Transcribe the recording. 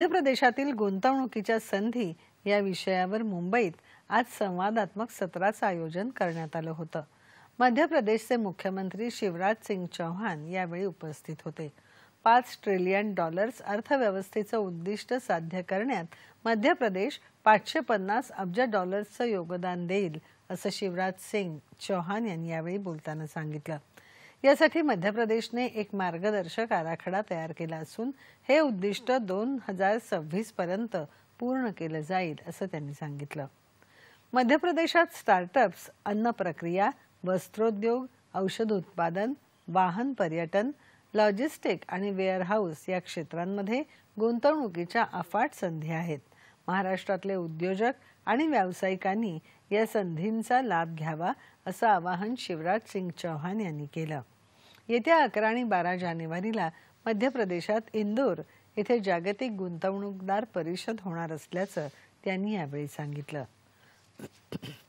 मध्य प्रदेशातील गुंतवणुकीच्या संधी या विषयावर मुंबईत आज संवादात्मक सत्राचं आयोजन करण्यात आलं होतं मध्य प्रदेशचे मुख्यमंत्री शिवराज सिंग चौहान यावेळी उपस्थित होते पाच ट्रिलियन डॉलर्स अर्थव्यवस्थेचं उद्दिष्ट साध्य करण्यात मध्य प्रदेश पाचशे पन्नास अब्ज डॉलर्सचं योगदान देईल असं शिवराज सिंग चौहान यांनी यावेळी बोलताना सांगितलं यासाठी मध्य प्रदेशने एक मार्गदर्शक आराखडा तयार केला असून हे उद्दिष्ट दोन हजार सव्वीस पर्यंत पूर्ण केलं जाईल असं त्यांनी सांगितलं मध्य प्रदेशात स्टार्टअप्स अन्न प्रक्रिया वस्त्रोद्योग औषध उत्पादन वाहन पर्यटन लॉजिस्टिक आणि वेअरहाऊस या क्षेत्रांमध्ये गुंतवणुकीच्या अफाट संधी आहेत महाराष्ट्रातले उद्योजक आणि व्यावसायिकांनी या संधींचा लाभ घ्यावा असं आवाहन शिवराज सिंग चौहान यांनी केलं येत्या अकरा आणि बारा जानेवारीला मध्य प्रदेशात इंदोर येथे जागतिक गुंतवणूकदार परिषद होणार असल्याचं त्यांनी यावेळी सांगितलं